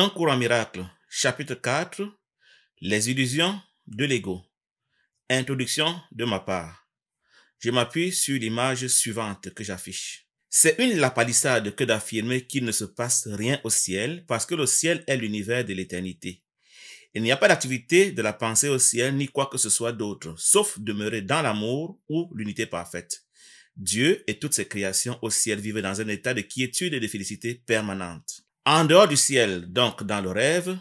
Un cours miracle, chapitre 4, Les illusions de l'ego. Introduction de ma part. Je m'appuie sur l'image suivante que j'affiche. C'est une lapalissade que d'affirmer qu'il ne se passe rien au ciel parce que le ciel est l'univers de l'éternité. Il n'y a pas d'activité de la pensée au ciel ni quoi que ce soit d'autre, sauf demeurer dans l'amour ou l'unité parfaite. Dieu et toutes ses créations au ciel vivent dans un état de quiétude et de félicité permanente. En dehors du ciel, donc dans le rêve,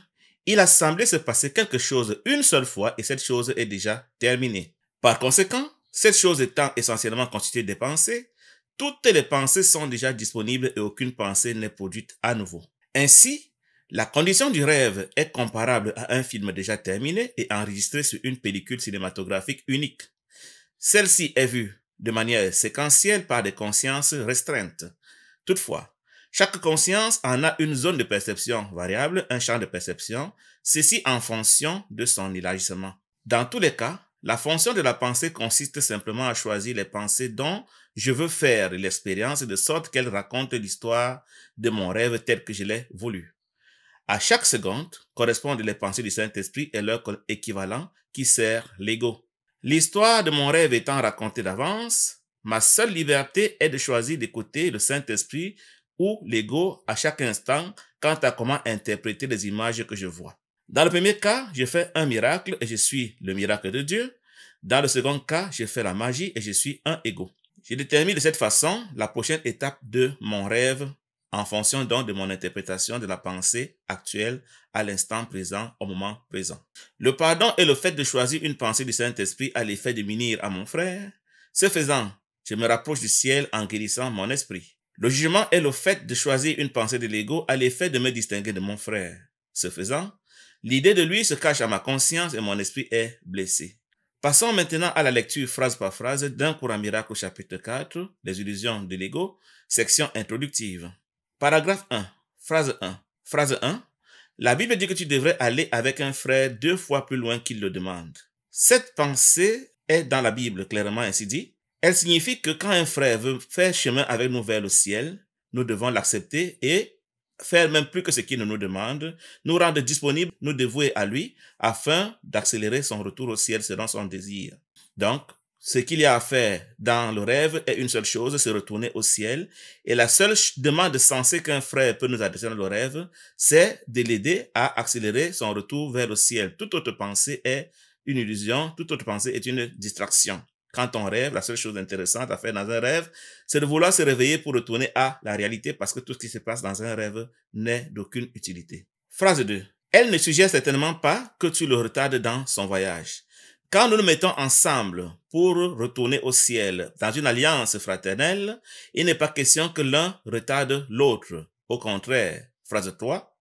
il a semblé se passer quelque chose une seule fois et cette chose est déjà terminée. Par conséquent, cette chose étant essentiellement constituée des pensées, toutes les pensées sont déjà disponibles et aucune pensée n'est produite à nouveau. Ainsi, la condition du rêve est comparable à un film déjà terminé et enregistré sur une pellicule cinématographique unique. Celle-ci est vue de manière séquentielle par des consciences restreintes. Toutefois, chaque conscience en a une zone de perception variable, un champ de perception, ceci en fonction de son élargissement. Dans tous les cas, la fonction de la pensée consiste simplement à choisir les pensées dont je veux faire l'expérience de sorte qu'elles racontent l'histoire de mon rêve tel que je l'ai voulu. À chaque seconde correspondent les pensées du Saint-Esprit et leur équivalent qui sert l'ego. L'histoire de mon rêve étant racontée d'avance, ma seule liberté est de choisir d'écouter le Saint-Esprit ou l'ego à chaque instant quant à comment interpréter les images que je vois. Dans le premier cas, je fais un miracle et je suis le miracle de Dieu. Dans le second cas, je fais la magie et je suis un ego. Je détermine de cette façon la prochaine étape de mon rêve en fonction donc de mon interprétation de la pensée actuelle à l'instant présent, au moment présent. Le pardon est le fait de choisir une pensée du Saint-Esprit à l'effet de m'unir à mon frère. Ce faisant, je me rapproche du ciel en guérissant mon esprit. Le jugement est le fait de choisir une pensée de l'ego à l'effet de me distinguer de mon frère. Ce faisant, l'idée de lui se cache à ma conscience et mon esprit est blessé. Passons maintenant à la lecture phrase par phrase d'un courant miracle chapitre 4, Les illusions de l'ego, section introductive. Paragraphe 1, phrase 1. Phrase 1. La Bible dit que tu devrais aller avec un frère deux fois plus loin qu'il le demande. Cette pensée est dans la Bible clairement ainsi dit. Elle signifie que quand un frère veut faire chemin avec nous vers le ciel, nous devons l'accepter et faire même plus que ce qu'il nous demande, nous rendre disponibles, nous dévouer à lui afin d'accélérer son retour au ciel selon son désir. Donc, ce qu'il y a à faire dans le rêve est une seule chose, c'est retourner au ciel. Et la seule demande sensée qu'un frère peut nous adresser dans le rêve, c'est de l'aider à accélérer son retour vers le ciel. Toute autre pensée est une illusion, toute autre pensée est une distraction. Quand on rêve, la seule chose intéressante à faire dans un rêve, c'est de vouloir se réveiller pour retourner à la réalité parce que tout ce qui se passe dans un rêve n'est d'aucune utilité. Phrase 2. Elle ne suggère certainement pas que tu le retardes dans son voyage. Quand nous nous mettons ensemble pour retourner au ciel dans une alliance fraternelle, il n'est pas question que l'un retarde l'autre. Au contraire, phrase 3,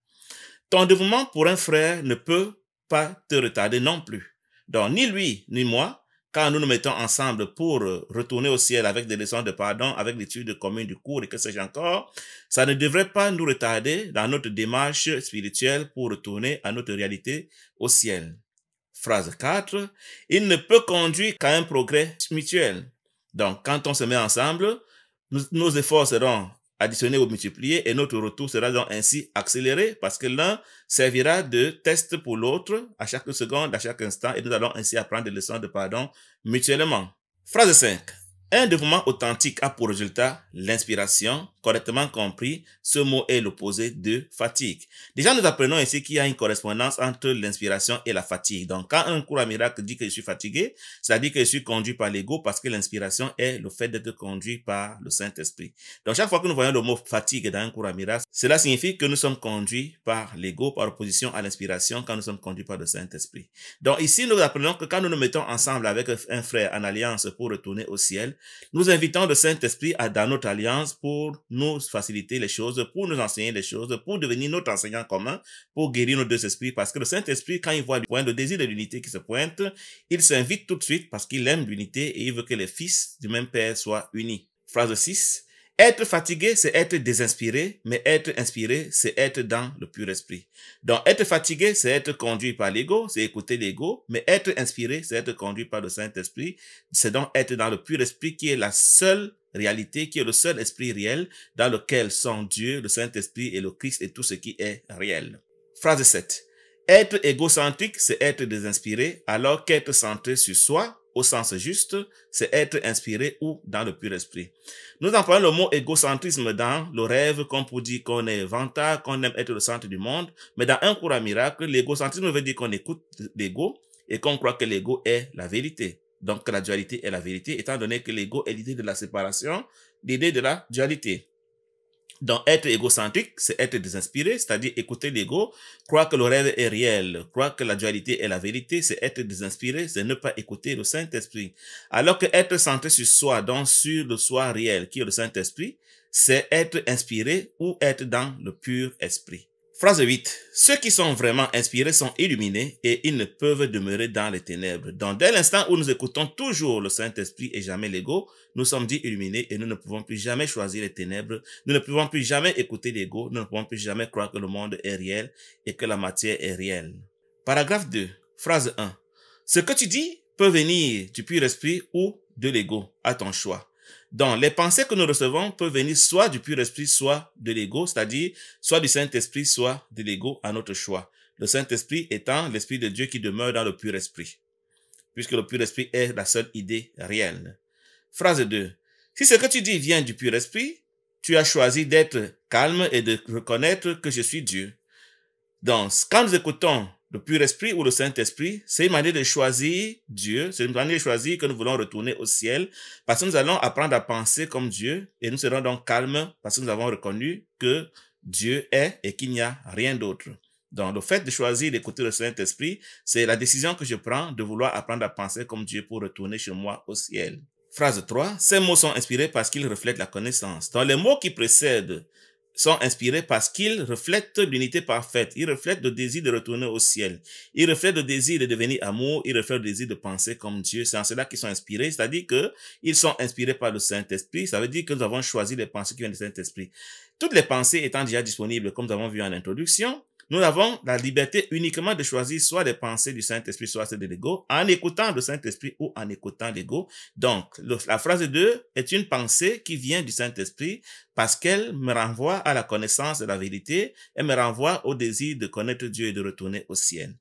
ton dévouement pour un frère ne peut pas te retarder non plus. Donc, ni lui, ni moi, quand nous nous mettons ensemble pour euh, retourner au ciel avec des leçons de pardon, avec l'étude commune du cours et que sais-je encore, ça ne devrait pas nous retarder dans notre démarche spirituelle pour retourner à notre réalité au ciel. Phrase 4. Il ne peut conduire qu'à un progrès mutuel. Donc, quand on se met ensemble, nos efforts seront additionner ou multiplier, et notre retour sera donc ainsi accéléré parce que l'un servira de test pour l'autre à chaque seconde, à chaque instant, et nous allons ainsi apprendre des leçons de pardon mutuellement. Phrase 5. Un dévouement authentique a pour résultat l'inspiration. Correctement compris, ce mot est l'opposé de fatigue. Déjà, nous apprenons ici qu'il y a une correspondance entre l'inspiration et la fatigue. Donc, quand un cours à miracle dit que je suis fatigué, ça dit que je suis conduit par l'ego parce que l'inspiration est le fait d'être conduit par le Saint-Esprit. Donc, chaque fois que nous voyons le mot fatigue dans un cours à miracle, cela signifie que nous sommes conduits par l'ego par opposition à l'inspiration quand nous sommes conduits par le Saint-Esprit. Donc, ici, nous apprenons que quand nous nous mettons ensemble avec un frère en alliance pour retourner au ciel, nous invitons le Saint-Esprit à dans notre alliance pour nous faciliter les choses, pour nous enseigner les choses, pour devenir notre enseignant commun, pour guérir nos deux esprits, parce que le Saint-Esprit, quand il voit le, point, le désir de l'unité qui se pointe, il s'invite tout de suite parce qu'il aime l'unité et il veut que les fils du même Père soient unis. Phrase 6. Être fatigué, c'est être désinspiré, mais être inspiré, c'est être dans le pur esprit. Donc, être fatigué, c'est être conduit par l'ego, c'est écouter l'ego, mais être inspiré, c'est être conduit par le Saint-Esprit, c'est donc être dans le pur esprit qui est la seule réalité, qui est le seul esprit réel dans lequel sont Dieu, le Saint-Esprit et le Christ et tout ce qui est réel. Phrase 7. Être égocentrique, c'est être désinspiré, alors qu'être centré sur soi, au sens juste, c'est être inspiré ou dans le pur esprit. Nous employons le mot égocentrisme dans le rêve comme pour dire qu'on est vantard, qu'on aime être le centre du monde, mais dans un cours à miracle, l'égocentrisme veut dire qu'on écoute l'ego et qu'on croit que l'ego est la vérité. Donc la dualité est la vérité, étant donné que l'ego est l'idée de la séparation, l'idée de la dualité. Donc, être égocentrique, c'est être désinspiré, c'est-à-dire écouter l'ego, croire que le rêve est réel, croire que la dualité est la vérité, c'est être désinspiré, c'est ne pas écouter le Saint-Esprit. Alors que être centré sur soi, donc sur le soi réel, qui est le Saint-Esprit, c'est être inspiré ou être dans le pur esprit. Phrase 8. Ceux qui sont vraiment inspirés sont illuminés et ils ne peuvent demeurer dans les ténèbres. Dans dès l'instant où nous écoutons toujours le Saint-Esprit et jamais l'ego, nous sommes dits illuminés et nous ne pouvons plus jamais choisir les ténèbres. Nous ne pouvons plus jamais écouter l'ego. Nous ne pouvons plus jamais croire que le monde est réel et que la matière est réelle. Paragraphe 2. Phrase 1. Ce que tu dis peut venir du pur esprit ou de l'ego, à ton choix. Donc, les pensées que nous recevons peuvent venir soit du pur esprit, soit de l'ego, c'est-à-dire soit du Saint-Esprit, soit de l'ego à notre choix. Le Saint-Esprit étant l'Esprit de Dieu qui demeure dans le pur esprit, puisque le pur esprit est la seule idée réelle. Phrase 2. Si ce que tu dis vient du pur esprit, tu as choisi d'être calme et de reconnaître que je suis Dieu. Donc, quand nous écoutons le pur esprit ou le Saint-Esprit, c'est une manière de choisir Dieu, c'est une manière de choisir que nous voulons retourner au ciel, parce que nous allons apprendre à penser comme Dieu, et nous serons donc calmes, parce que nous avons reconnu que Dieu est et qu'il n'y a rien d'autre. Donc, le fait de choisir d'écouter le Saint-Esprit, c'est la décision que je prends de vouloir apprendre à penser comme Dieu pour retourner chez moi au ciel. Phrase 3. Ces mots sont inspirés parce qu'ils reflètent la connaissance. Dans les mots qui précèdent sont inspirés parce qu'ils reflètent l'unité parfaite. Ils reflètent le désir de retourner au ciel. Ils reflètent le désir de devenir amour. Ils reflètent le désir de penser comme Dieu. C'est en cela qu'ils sont inspirés. C'est-à-dire que ils sont inspirés par le Saint-Esprit. Ça veut dire que nous avons choisi les pensées qui viennent du Saint-Esprit. Toutes les pensées étant déjà disponibles, comme nous avons vu en introduction, nous avons la liberté uniquement de choisir soit les pensées du Saint-Esprit, soit celles de l'ego, en écoutant le Saint-Esprit ou en écoutant l'ego. Donc, la phrase 2 est une pensée qui vient du Saint-Esprit parce qu'elle me renvoie à la connaissance de la vérité et me renvoie au désir de connaître Dieu et de retourner au ciel.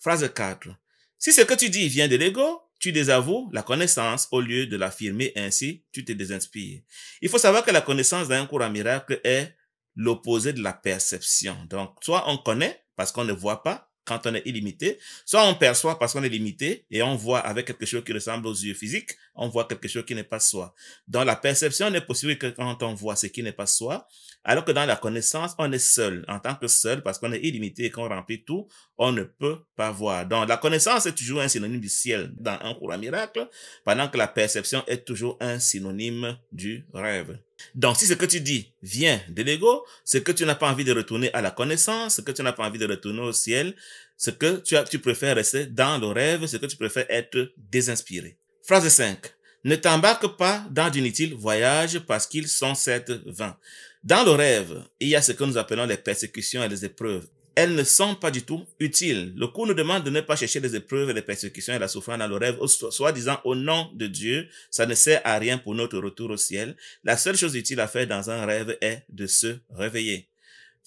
Phrase 4. Si ce que tu dis vient de l'ego, tu désavoues la connaissance au lieu de l'affirmer ainsi, tu te désinspires. Il faut savoir que la connaissance d'un cours miracle est l'opposé de la perception. Donc, soit on connaît parce qu'on ne voit pas quand on est illimité, soit on perçoit parce qu'on est limité et on voit avec quelque chose qui ressemble aux yeux physiques, on voit quelque chose qui n'est pas soi. Dans la perception est possible que quand on voit ce qui n'est pas soi, alors que dans la connaissance, on est seul. En tant que seul, parce qu'on est illimité et qu'on remplit tout, on ne peut pas voir. Donc la connaissance est toujours un synonyme du ciel dans un courant miracle, pendant que la perception est toujours un synonyme du rêve. Donc, si ce que tu dis vient de l'ego, ce que tu n'as pas envie de retourner à la connaissance, ce que tu n'as pas envie de retourner au ciel, ce que tu, tu préfères rester dans le rêve, ce que tu préfères être désinspiré. Phrase 5. Ne t'embarque pas dans d'inutiles voyages parce qu'ils sont certes vains. Dans le rêve, il y a ce que nous appelons les persécutions et les épreuves elles ne sont pas du tout utiles. Le Coup nous demande de ne pas chercher les épreuves et les persécutions et la souffrance dans le rêve, soi-disant au nom de Dieu. Ça ne sert à rien pour notre retour au ciel. La seule chose utile à faire dans un rêve est de se réveiller.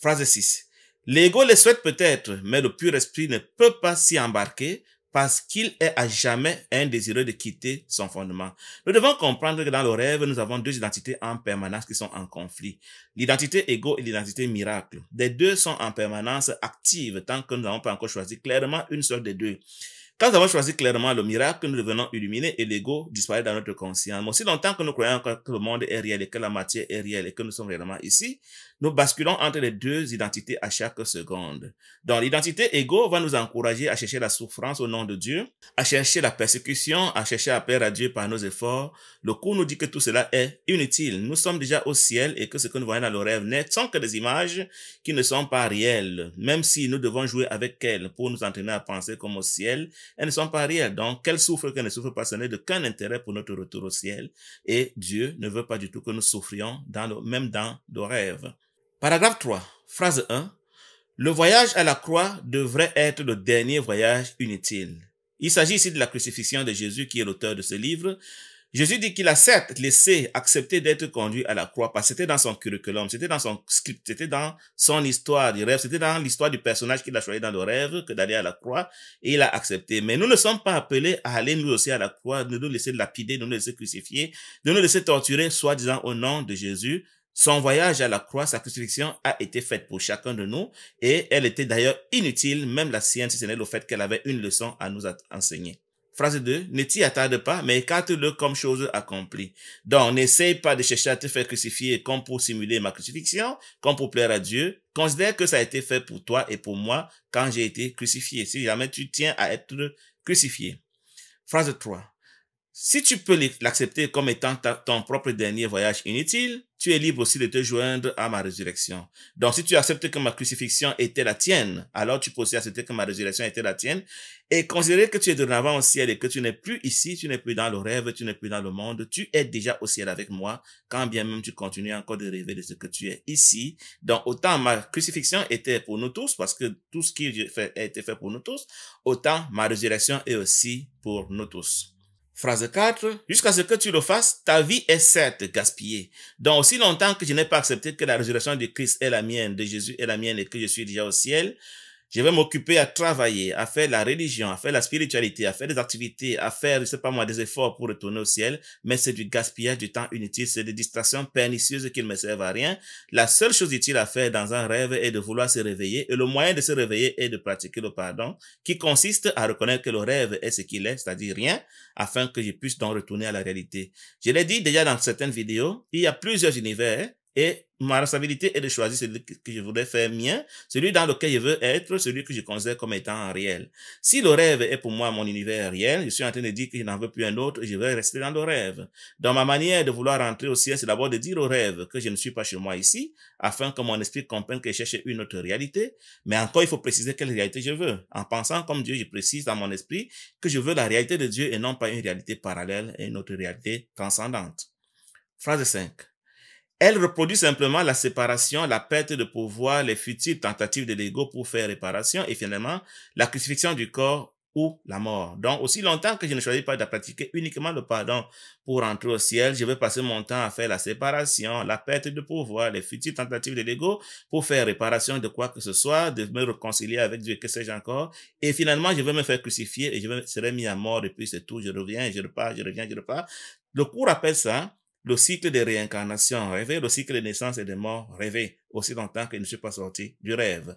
Phrase 6. L'ego les souhaite peut-être, mais le pur esprit ne peut pas s'y embarquer parce qu'il est à jamais un désireux de quitter son fondement. Nous devons comprendre que dans le rêve, nous avons deux identités en permanence qui sont en conflit. L'identité égo et l'identité miracle. Les deux sont en permanence actives tant que nous n'avons pas encore choisi clairement une seule des deux. Quand nous avons choisi clairement le miracle, nous devenons illuminés et l'ego disparaît dans notre conscience. Mais aussi longtemps que nous croyons que le monde est réel et que la matière est réelle et que nous sommes réellement ici, nous basculons entre les deux identités à chaque seconde. Donc l'identité égo va nous encourager à chercher la souffrance au nom de Dieu, à chercher la persécution, à chercher à perdre à Dieu par nos efforts. Le coup nous dit que tout cela est inutile. Nous sommes déjà au ciel et que ce que nous voyons dans le rêve n'est sans que des images qui ne sont pas réelles. Même si nous devons jouer avec elles pour nous entraîner à penser comme au ciel, elles ne sont pas réelles. Donc, qu'elles souffrent, qu'elles ne souffrent pas, ce n'est de qu'un intérêt pour notre retour au ciel. Et Dieu ne veut pas du tout que nous souffrions dans le, même dans nos rêves. Paragraphe 3, phrase 1. Le voyage à la croix devrait être le dernier voyage inutile. Il s'agit ici de la crucifixion de Jésus qui est l'auteur de ce livre. Jésus dit qu'il a certes laissé accepter d'être conduit à la croix parce que c'était dans son curriculum, c'était dans son script, c'était dans son histoire du rêve, c'était dans l'histoire du personnage qu'il a choisi dans le rêve que d'aller à la croix et il a accepté. Mais nous ne sommes pas appelés à aller nous aussi à la croix, de nous laisser lapider, de nous laisser crucifier, de nous laisser torturer, soi-disant au nom de Jésus son voyage à la croix, sa crucifixion a été faite pour chacun de nous et elle était d'ailleurs inutile, même la sienne, si ce n'est le fait qu'elle avait une leçon à nous enseigner. Phrase 2, ne t'y attarde pas, mais écarte-le comme chose accomplie. Donc, n'essaye pas de chercher à te faire crucifier comme pour simuler ma crucifixion, comme pour plaire à Dieu. Considère que ça a été fait pour toi et pour moi quand j'ai été crucifié, si jamais tu tiens à être crucifié. Phrase 3, si tu peux l'accepter comme étant ton propre dernier voyage inutile, tu es libre aussi de te joindre à ma résurrection. Donc, si tu acceptes que ma crucifixion était la tienne, alors tu peux aussi accepter que ma résurrection était la tienne et considérer que tu es de l'avant au ciel et que tu n'es plus ici, tu n'es plus dans le rêve, tu n'es plus dans le monde, tu es déjà au ciel avec moi, quand bien même tu continues encore de rêver de ce que tu es ici. Donc, autant ma crucifixion était pour nous tous, parce que tout ce qui a été fait pour nous tous, autant ma résurrection est aussi pour nous tous. Phrase 4. Jusqu'à ce que tu le fasses, ta vie est certes gaspillée. Donc, aussi longtemps que je n'ai pas accepté que la résurrection de Christ est la mienne, de Jésus est la mienne et que je suis déjà au ciel, je vais m'occuper à travailler, à faire la religion, à faire la spiritualité, à faire des activités, à faire, je sais pas moi, des efforts pour retourner au ciel, mais c'est du gaspillage du temps inutile, c'est des distractions pernicieuses qui ne me servent à rien. La seule chose utile à faire dans un rêve est de vouloir se réveiller, et le moyen de se réveiller est de pratiquer le pardon, qui consiste à reconnaître que le rêve est ce qu'il est, c'est-à-dire rien, afin que je puisse donc retourner à la réalité. Je l'ai dit déjà dans certaines vidéos, il y a plusieurs univers, et ma responsabilité est de choisir celui que je voudrais faire mien, celui dans lequel je veux être, celui que je considère comme étant réel. Si le rêve est pour moi mon univers réel, je suis en train de dire que je n'en veux plus un autre, je veux rester dans le rêve. Dans ma manière de vouloir rentrer au ciel, c'est d'abord de dire au rêve que je ne suis pas chez moi ici, afin que mon esprit comprenne que je cherche une autre réalité. Mais encore, il faut préciser quelle réalité je veux. En pensant comme Dieu, je précise dans mon esprit que je veux la réalité de Dieu et non pas une réalité parallèle et une autre réalité transcendante. Phrase 5. Elle reproduit simplement la séparation, la perte de pouvoir, les futiles tentatives de l'ego pour faire réparation et finalement la crucifixion du corps ou la mort. Donc, aussi longtemps que je ne choisis pas de pratiquer uniquement le pardon pour entrer au ciel, je vais passer mon temps à faire la séparation, la perte de pouvoir, les futiles tentatives de l'ego pour faire réparation de quoi que ce soit, de me réconcilier avec Dieu, que sais-je encore. Et finalement, je vais me faire crucifier et je serai mis à mort et puis c'est tout, je reviens, je repars, je reviens, je repars. Le cours appelle ça le cycle de réincarnation rêvé, le cycle de naissance et de mort rêvé, aussi longtemps que je ne suis pas sorti du rêve.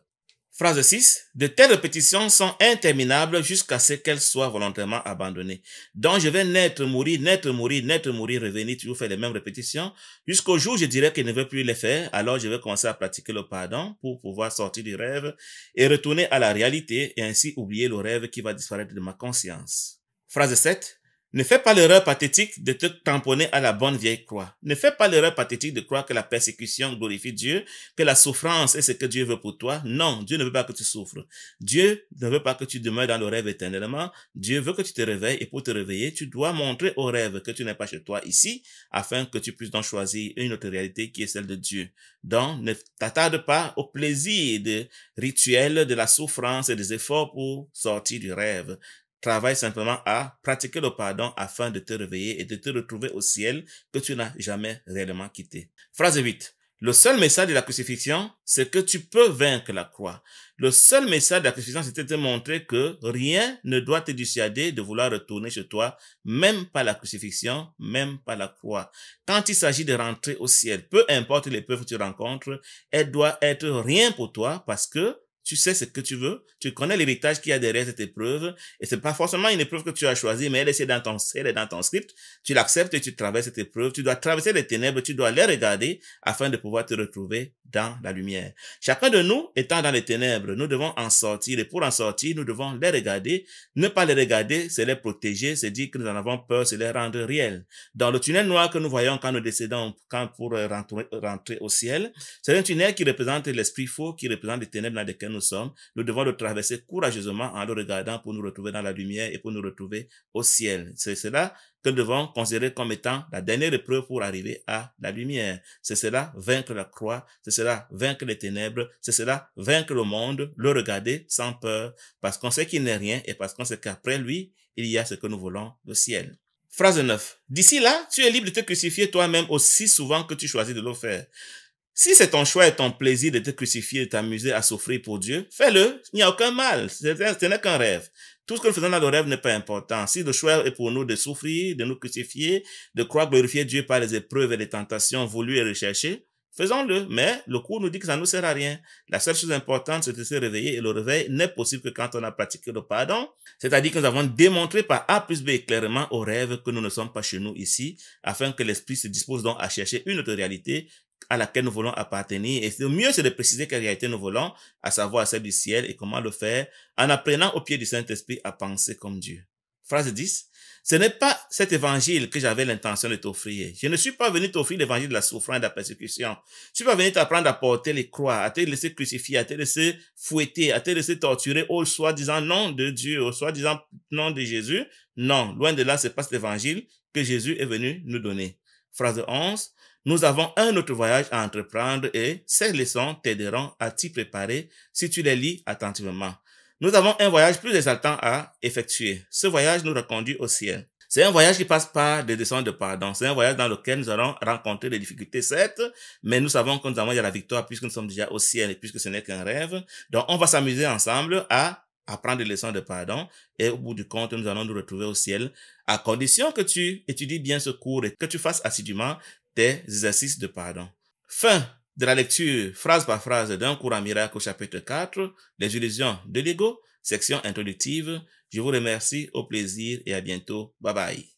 Phrase 6. De telles répétitions sont interminables jusqu'à ce qu'elles soient volontairement abandonnées. Donc je vais naître, mourir, naître, mourir, naître, mourir, revenir, toujours faire les mêmes répétitions, jusqu'au jour où je dirais que ne veut plus les faire, alors je vais commencer à pratiquer le pardon pour pouvoir sortir du rêve et retourner à la réalité et ainsi oublier le rêve qui va disparaître de ma conscience. Phrase 7. Ne fais pas l'erreur pathétique de te tamponner à la bonne vieille croix. Ne fais pas l'erreur pathétique de croire que la persécution glorifie Dieu, que la souffrance est ce que Dieu veut pour toi. Non, Dieu ne veut pas que tu souffres. Dieu ne veut pas que tu demeures dans le rêve éternellement. Dieu veut que tu te réveilles et pour te réveiller, tu dois montrer au rêve que tu n'es pas chez toi ici afin que tu puisses donc choisir une autre réalité qui est celle de Dieu. Donc, ne t'attarde pas au plaisir de rituels, de la souffrance et des efforts pour sortir du rêve. Travaille simplement à pratiquer le pardon afin de te réveiller et de te retrouver au ciel que tu n'as jamais réellement quitté. Phrase 8. Le seul message de la crucifixion, c'est que tu peux vaincre la croix. Le seul message de la crucifixion, c'était de te montrer que rien ne doit te dissuader de vouloir retourner chez toi, même pas la crucifixion, même pas la croix. Quand il s'agit de rentrer au ciel, peu importe les l'épreuve que tu rencontres, elle doit être rien pour toi parce que tu sais ce que tu veux, tu connais l'héritage qu'il y a derrière cette épreuve, et c'est pas forcément une épreuve que tu as choisie, mais elle est dans ton, dans script, tu l'acceptes et tu traverses cette épreuve, tu dois traverser les ténèbres, tu dois les regarder afin de pouvoir te retrouver dans la lumière. Chacun de nous étant dans les ténèbres, nous devons en sortir, et pour en sortir, nous devons les regarder, ne pas les regarder, c'est les protéger, c'est dire que nous en avons peur, c'est les rendre réels. Dans le tunnel noir que nous voyons quand nous décédons, quand pour rentrer, rentrer au ciel, c'est un tunnel qui représente l'esprit faux, qui représente les ténèbres dans lesquelles nous nous sommes, nous devons le traverser courageusement en le regardant pour nous retrouver dans la lumière et pour nous retrouver au ciel. C'est cela que nous devons considérer comme étant la dernière épreuve pour arriver à la lumière. C'est cela, vaincre la croix, c'est cela, vaincre les ténèbres, c'est cela, vaincre le monde, le regarder sans peur, parce qu'on sait qu'il n'est rien et parce qu'on sait qu'après lui, il y a ce que nous voulons, le ciel. Phrase 9. D'ici là, tu es libre de te crucifier toi-même aussi souvent que tu choisis de le faire. Si c'est ton choix et ton plaisir de te crucifier, de t'amuser à souffrir pour Dieu, fais-le. Il n'y a aucun mal. Ce n'est qu'un rêve. Tout ce que nous faisons dans le rêve n'est pas important. Si le choix est pour nous de souffrir, de nous crucifier, de croire glorifier Dieu par les épreuves et les tentations voulues et recherchées, faisons-le. Mais le cours nous dit que ça ne nous sert à rien. La seule chose importante, c'est de se réveiller. Et le réveil n'est possible que quand on a pratiqué le pardon. C'est-à-dire que nous avons démontré par A plus B clairement au rêve que nous ne sommes pas chez nous ici, afin que l'esprit se dispose donc à chercher une autre réalité à laquelle nous voulons appartenir. Et le mieux, c'est de préciser quelle réalité nous voulons, à savoir celle du ciel et comment le faire en apprenant au pied du Saint-Esprit à penser comme Dieu. Phrase 10. Ce n'est pas cet évangile que j'avais l'intention de t'offrir. Je ne suis pas venu t'offrir l'évangile de la souffrance et de la persécution. Je ne suis pas venu t'apprendre à porter les croix, à te laisser crucifier, à te laisser fouetter, à te laisser torturer au soi-disant nom de Dieu, au soi-disant nom de Jésus. Non, loin de là, c'est pas cet évangile que Jésus est venu nous donner. Phrase 11. Nous avons un autre voyage à entreprendre et ces leçons t'aideront à t'y préparer si tu les lis attentivement. Nous avons un voyage plus exaltant à effectuer. Ce voyage nous reconduit au ciel. C'est un voyage qui passe par des leçons de pardon. C'est un voyage dans lequel nous allons rencontrer des difficultés, certes, mais nous savons que nous avons déjà la victoire puisque nous sommes déjà au ciel et puisque ce n'est qu'un rêve. Donc, on va s'amuser ensemble à apprendre des leçons de pardon et au bout du compte, nous allons nous retrouver au ciel à condition que tu étudies bien ce cours et que tu fasses assidûment des exercices de pardon. Fin de la lecture phrase par phrase d'un cours miracle au chapitre 4, Les illusions de l'ego, section introductive. Je vous remercie, au plaisir et à bientôt. Bye bye.